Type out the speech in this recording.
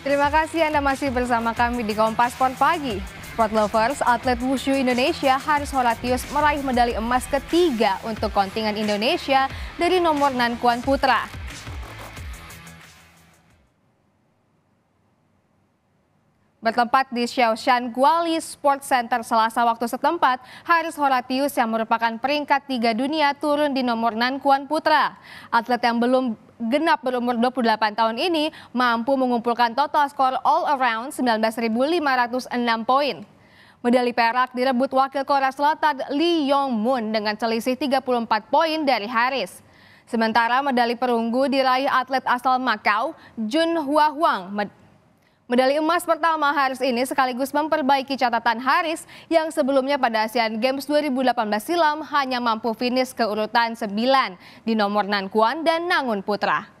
Terima kasih Anda masih bersama kami di Kompas Pond Pagi. Sport lovers, atlet wushu Indonesia Hans Holatius meraih medali emas ketiga untuk kontingen Indonesia dari nomor Nankuan Putra. Bertempat di Xiaoshan Guali Sports Center selasa waktu setempat, Haris Horatius yang merupakan peringkat tiga dunia turun di nomor Nankuan Putra. Atlet yang belum genap berumur 28 tahun ini mampu mengumpulkan total skor all around 19.506 poin. Medali perak direbut wakil Korea Selatan Lee Yong Moon dengan selisih 34 poin dari Haris. Sementara medali perunggu diraih atlet asal Makau, Jun Hua Huang, Medali emas pertama Haris ini sekaligus memperbaiki catatan Haris yang sebelumnya pada Asian Games 2018 silam hanya mampu finish ke urutan 9 di nomor Nankuan dan Nangun Putra.